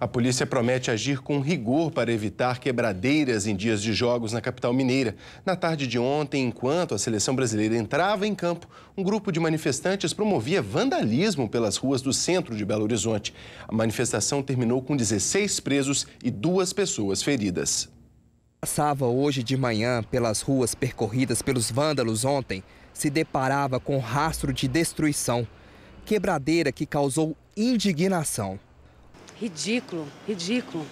A polícia promete agir com rigor para evitar quebradeiras em dias de jogos na capital mineira. Na tarde de ontem, enquanto a seleção brasileira entrava em campo, um grupo de manifestantes promovia vandalismo pelas ruas do centro de Belo Horizonte. A manifestação terminou com 16 presos e duas pessoas feridas. Passava hoje de manhã pelas ruas percorridas pelos vândalos ontem, se deparava com rastro de destruição. Quebradeira que causou indignação. Ridículo, ridículo.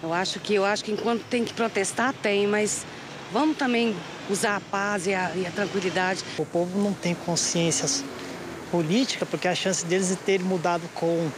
Eu acho que eu acho que enquanto tem que protestar tem, mas vamos também usar a paz e a, e a tranquilidade. O povo não tem consciência política porque a chance deles de terem mudado com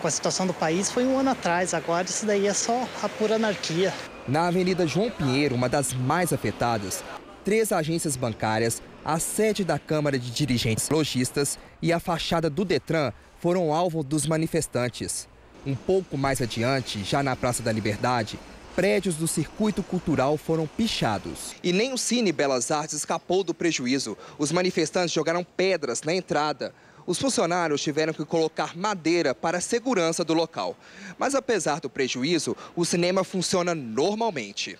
com a situação do país foi um ano atrás. Agora isso daí é só a pura anarquia. Na Avenida João Pinheiro, uma das mais afetadas, três agências bancárias, a sede da Câmara de Dirigentes Logistas e a fachada do Detran foram alvo dos manifestantes. Um pouco mais adiante, já na Praça da Liberdade, prédios do circuito cultural foram pichados. E nem o Cine Belas Artes escapou do prejuízo. Os manifestantes jogaram pedras na entrada. Os funcionários tiveram que colocar madeira para a segurança do local. Mas apesar do prejuízo, o cinema funciona normalmente.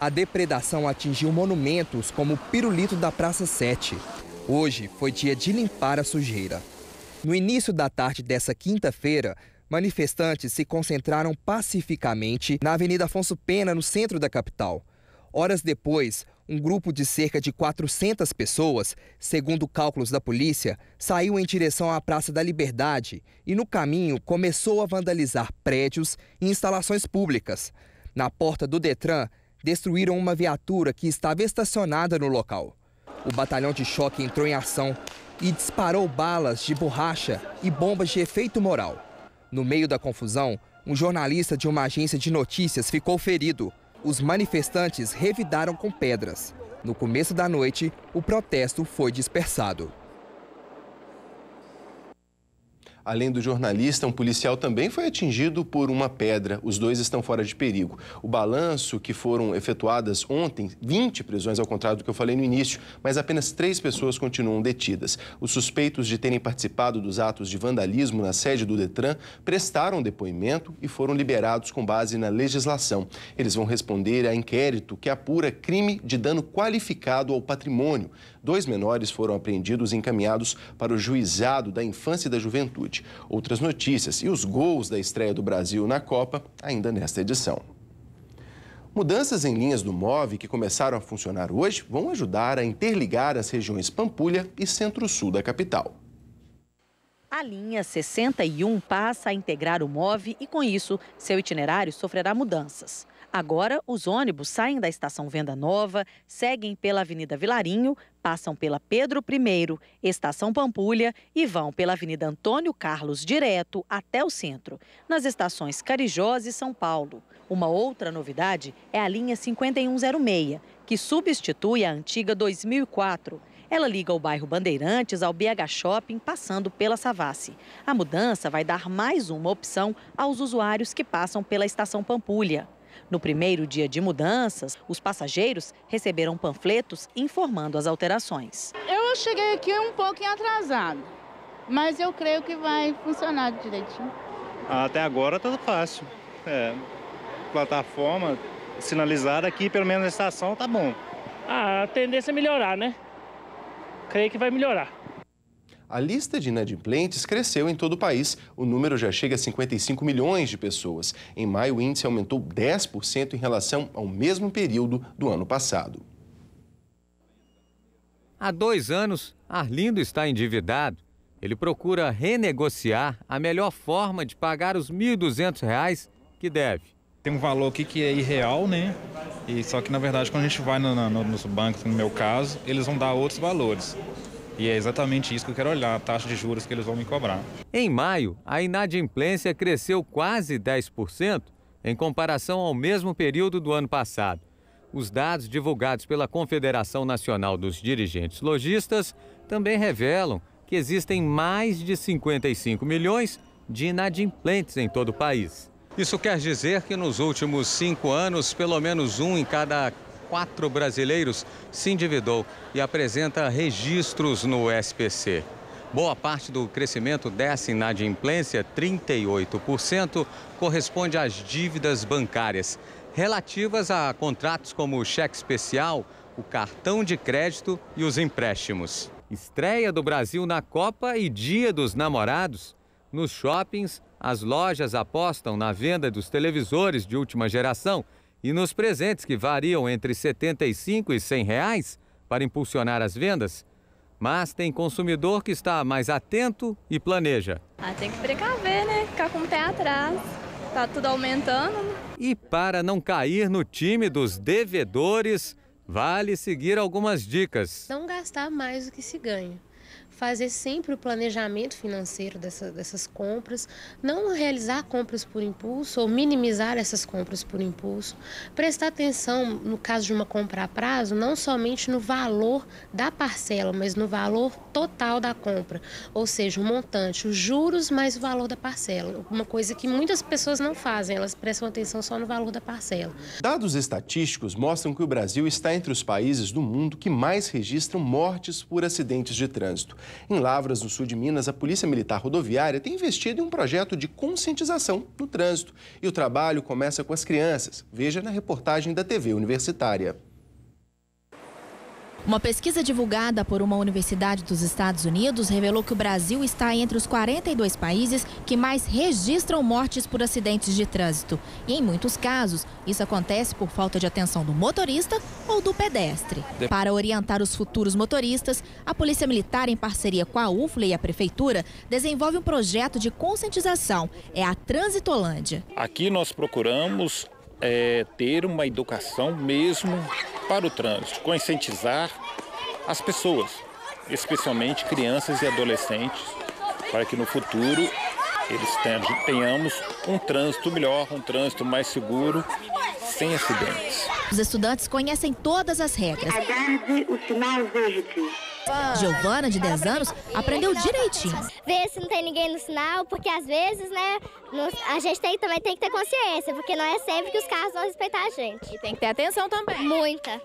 A depredação atingiu monumentos como o Pirulito da Praça 7. Hoje foi dia de limpar a sujeira. No início da tarde dessa quinta-feira, manifestantes se concentraram pacificamente na Avenida Afonso Pena, no centro da capital. Horas depois, um grupo de cerca de 400 pessoas, segundo cálculos da polícia, saiu em direção à Praça da Liberdade e, no caminho, começou a vandalizar prédios e instalações públicas. Na porta do Detran, destruíram uma viatura que estava estacionada no local. O batalhão de choque entrou em ação e disparou balas de borracha e bombas de efeito moral. No meio da confusão, um jornalista de uma agência de notícias ficou ferido. Os manifestantes revidaram com pedras. No começo da noite, o protesto foi dispersado. Além do jornalista, um policial também foi atingido por uma pedra. Os dois estão fora de perigo. O balanço que foram efetuadas ontem, 20 prisões, ao contrário do que eu falei no início, mas apenas três pessoas continuam detidas. Os suspeitos de terem participado dos atos de vandalismo na sede do Detran prestaram depoimento e foram liberados com base na legislação. Eles vão responder a inquérito que apura crime de dano qualificado ao patrimônio. Dois menores foram apreendidos e encaminhados para o juizado da infância e da juventude. Outras notícias e os gols da estreia do Brasil na Copa ainda nesta edição. Mudanças em linhas do MOVE que começaram a funcionar hoje vão ajudar a interligar as regiões Pampulha e Centro-Sul da capital. A linha 61 passa a integrar o MOVE e, com isso, seu itinerário sofrerá mudanças. Agora, os ônibus saem da estação Venda Nova, seguem pela Avenida Vilarinho, passam pela Pedro I, Estação Pampulha e vão pela Avenida Antônio Carlos direto até o centro, nas estações Carijós e São Paulo. Uma outra novidade é a linha 5106, que substitui a antiga 2004. Ela liga o bairro Bandeirantes ao BH Shopping, passando pela Savassi. A mudança vai dar mais uma opção aos usuários que passam pela Estação Pampulha. No primeiro dia de mudanças, os passageiros receberam panfletos informando as alterações. Eu cheguei aqui um pouquinho atrasado, mas eu creio que vai funcionar direitinho. Até agora está fácil. É, plataforma sinalizada aqui, pelo menos na estação, tá bom. Ah, a tendência é melhorar, né? Creio que vai melhorar a lista de inadimplentes cresceu em todo o país. O número já chega a 55 milhões de pessoas. Em maio, o índice aumentou 10% em relação ao mesmo período do ano passado. Há dois anos, Arlindo está endividado. Ele procura renegociar a melhor forma de pagar os R$ 1.200 que deve. Tem um valor aqui que é irreal, né? E só que, na verdade, quando a gente vai no, no, nos bancos, no meu caso, eles vão dar outros valores. E é exatamente isso que eu quero olhar, a taxa de juros que eles vão me cobrar. Em maio, a inadimplência cresceu quase 10% em comparação ao mesmo período do ano passado. Os dados divulgados pela Confederação Nacional dos Dirigentes Logistas também revelam que existem mais de 55 milhões de inadimplentes em todo o país. Isso quer dizer que nos últimos cinco anos, pelo menos um em cada quatro brasileiros se endividou e apresenta registros no SPC. Boa parte do crescimento dessa inadimplência, 38%, corresponde às dívidas bancárias, relativas a contratos como o cheque especial, o cartão de crédito e os empréstimos. Estreia do Brasil na Copa e Dia dos Namorados. Nos shoppings, as lojas apostam na venda dos televisores de última geração e nos presentes que variam entre 75 e 100 reais para impulsionar as vendas, mas tem consumidor que está mais atento e planeja. Ah, tem que precaver, né? Ficar com o pé atrás. Tá tudo aumentando. Né? E para não cair no time dos devedores, vale seguir algumas dicas. Não gastar mais do que se ganha fazer sempre o planejamento financeiro dessa, dessas compras, não realizar compras por impulso ou minimizar essas compras por impulso, prestar atenção, no caso de uma compra a prazo, não somente no valor da parcela, mas no valor total da compra, ou seja, o montante, os juros mais o valor da parcela, uma coisa que muitas pessoas não fazem, elas prestam atenção só no valor da parcela. Dados estatísticos mostram que o Brasil está entre os países do mundo que mais registram mortes por acidentes de trânsito trânsito. Em Lavras, no sul de Minas, a Polícia Militar Rodoviária tem investido em um projeto de conscientização no trânsito. E o trabalho começa com as crianças. Veja na reportagem da TV Universitária. Uma pesquisa divulgada por uma universidade dos Estados Unidos revelou que o Brasil está entre os 42 países que mais registram mortes por acidentes de trânsito. E em muitos casos, isso acontece por falta de atenção do motorista ou do pedestre. Para orientar os futuros motoristas, a Polícia Militar, em parceria com a UFLA e a Prefeitura, desenvolve um projeto de conscientização. É a Transitolândia. Aqui nós procuramos é, ter uma educação mesmo para o trânsito, conscientizar as pessoas, especialmente crianças e adolescentes, para que no futuro eles tenhamos um trânsito melhor, um trânsito mais seguro, sem acidentes. Os estudantes conhecem todas as regras. Aguarde o sinal verde. Giovana, de 10 anos, aprendeu direitinho. Ver se não tem ninguém no sinal, porque às vezes, né, a gente tem, também tem que ter consciência, porque não é sempre que os carros vão respeitar a gente. E tem que ter atenção também. Muita.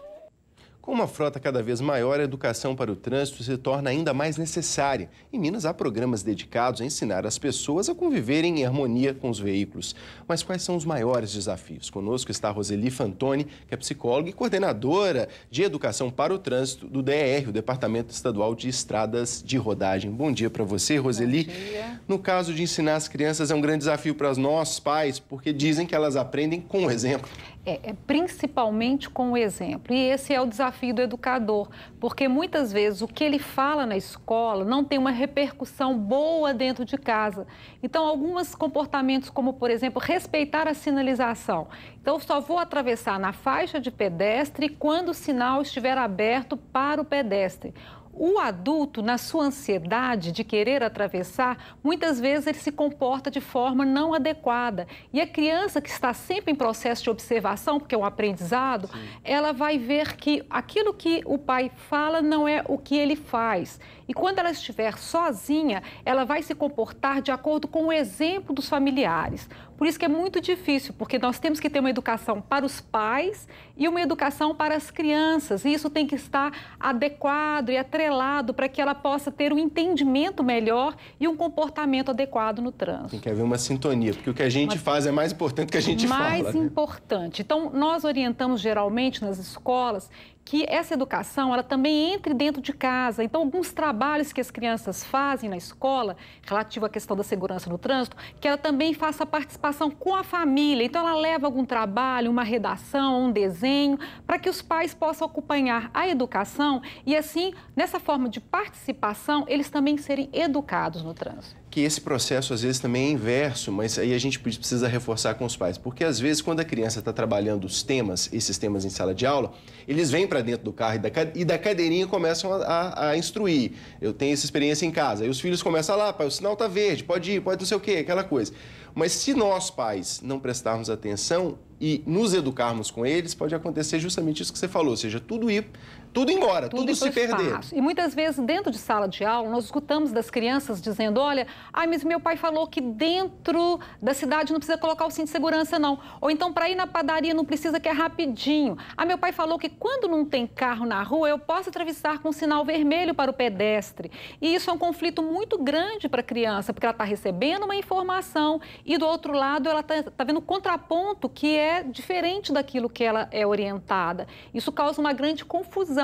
Com uma frota cada vez maior, a educação para o trânsito se torna ainda mais necessária. Em Minas, há programas dedicados a ensinar as pessoas a conviverem em harmonia com os veículos. Mas quais são os maiores desafios? Conosco está Roseli Fantoni, que é psicóloga e coordenadora de Educação para o Trânsito do DR, o Departamento Estadual de Estradas de Rodagem. Bom dia para você, Roseli. Bom dia. No caso de ensinar as crianças, é um grande desafio para nós, pais, porque dizem que elas aprendem com o exemplo. É, é, principalmente com o exemplo. E esse é o desafio do educador, porque muitas vezes o que ele fala na escola não tem uma repercussão boa dentro de casa. Então, alguns comportamentos, como por exemplo, respeitar a sinalização. Então, só vou atravessar na faixa de pedestre quando o sinal estiver aberto para o pedestre o adulto, na sua ansiedade de querer atravessar, muitas vezes ele se comporta de forma não adequada. E a criança que está sempre em processo de observação, porque é um aprendizado, Sim. ela vai ver que aquilo que o pai fala não é o que ele faz. E quando ela estiver sozinha, ela vai se comportar de acordo com o exemplo dos familiares. Por isso que é muito difícil, porque nós temos que ter uma educação para os pais e uma educação para as crianças. E isso tem que estar adequado e atrelado para que ela possa ter um entendimento melhor e um comportamento adequado no trânsito. Tem que haver uma sintonia, porque o que a gente faz é mais importante do que a gente mais fala. Mais né? importante. Então, nós orientamos geralmente nas escolas que essa educação ela também entre dentro de casa. Então, alguns trabalhos que as crianças fazem na escola, relativo à questão da segurança no trânsito, que ela também faça participação com a família. Então, ela leva algum trabalho, uma redação, um desenho, para que os pais possam acompanhar a educação e, assim, nessa forma de participação, eles também serem educados no trânsito que esse processo às vezes também é inverso, mas aí a gente precisa reforçar com os pais, porque às vezes quando a criança está trabalhando os temas, esses temas em sala de aula, eles vêm para dentro do carro e da, e da cadeirinha começam a, a, a, instruir. Eu tenho essa experiência em casa. E os filhos começam ah, lá, pai, o sinal tá verde, pode ir, pode não sei o quê, aquela coisa. Mas se nós pais não prestarmos atenção e nos educarmos com eles, pode acontecer justamente isso que você falou, ou seja, tudo ir tudo embora, tudo, tudo se perder. Espaço. E muitas vezes, dentro de sala de aula, nós escutamos das crianças dizendo: olha, ai, mas meu pai falou que dentro da cidade não precisa colocar o cinto de segurança, não. Ou então, para ir na padaria não precisa, que é rapidinho. Ah, meu pai falou que quando não tem carro na rua, eu posso atravessar com um sinal vermelho para o pedestre. E isso é um conflito muito grande para a criança, porque ela está recebendo uma informação e, do outro lado, ela está tá vendo contraponto que é diferente daquilo que ela é orientada. Isso causa uma grande confusão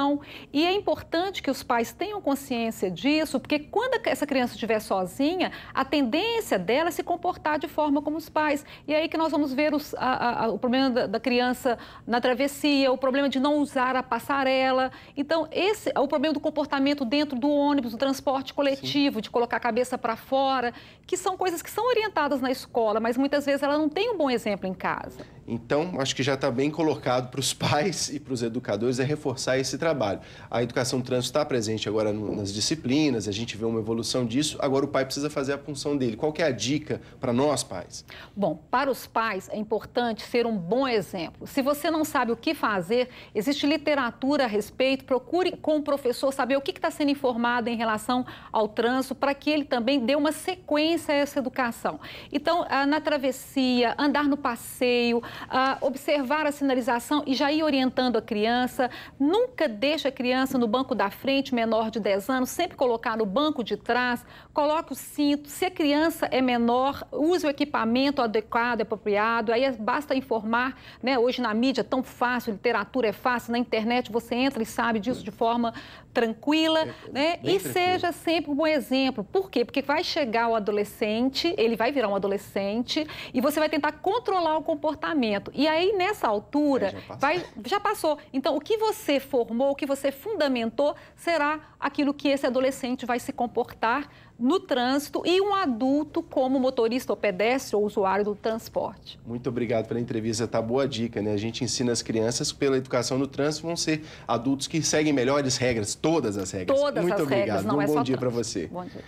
e é importante que os pais tenham consciência disso, porque quando essa criança estiver sozinha, a tendência dela é se comportar de forma como os pais. E é aí que nós vamos ver os, a, a, o problema da, da, criança na travessia, o problema de não usar a passarela. Então, esse é o problema do comportamento dentro do ônibus, do transporte coletivo, Sim. de colocar a cabeça para fora, que são coisas que são orientadas na escola, mas muitas vezes ela não tem um bom exemplo em casa. Então, acho que já está bem colocado para os pais e para os educadores é reforçar esse trabalho. A educação trânsito está presente agora no, nas disciplinas, a gente vê uma evolução disso, agora o pai precisa fazer a função dele. Qual é a dica para nós, pais? Bom, para os pais é importante ser um bom exemplo. Se você não sabe o que fazer, existe literatura a respeito, procure com o professor saber o que está sendo informado em relação ao trânsito, para que ele também dê uma sequência a essa educação. Então, ah, na travessia, andar no passeio, ah, observar a sinalização e já ir orientando a criança. Nunca deixa a criança no banco da frente, menor de 10 anos, sempre colocar no banco de trás, coloque o cinto. Se a criança é menor, use o equipamento adequado, apropriado. Aí é, basta informar, né? Hoje na mídia é tão fácil, literatura é fácil, na internet você entra e sabe disso de forma tranquila, é, né? E tranquilo. seja sempre um bom exemplo. Por quê? Porque vai chegar o adolescente, ele vai virar um adolescente e você vai tentar controlar o comportamento. E aí, nessa altura, é, já, vai, já passou. Então, o que você formou, o que você fundamentou, será aquilo que esse adolescente vai se comportar no trânsito e um adulto como motorista ou pedestre ou usuário do transporte. Muito obrigado pela entrevista, tá boa dica, né? A gente ensina as crianças que pela educação no trânsito vão ser adultos que seguem melhores regras, todas as regras. Todas Muito as obrigado. regras, não um é bom só dia para você. Bom dia.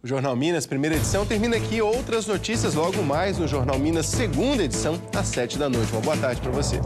O Jornal Minas, primeira edição, termina aqui. Outras notícias logo mais no Jornal Minas, segunda edição, às sete da noite. Uma boa tarde para você.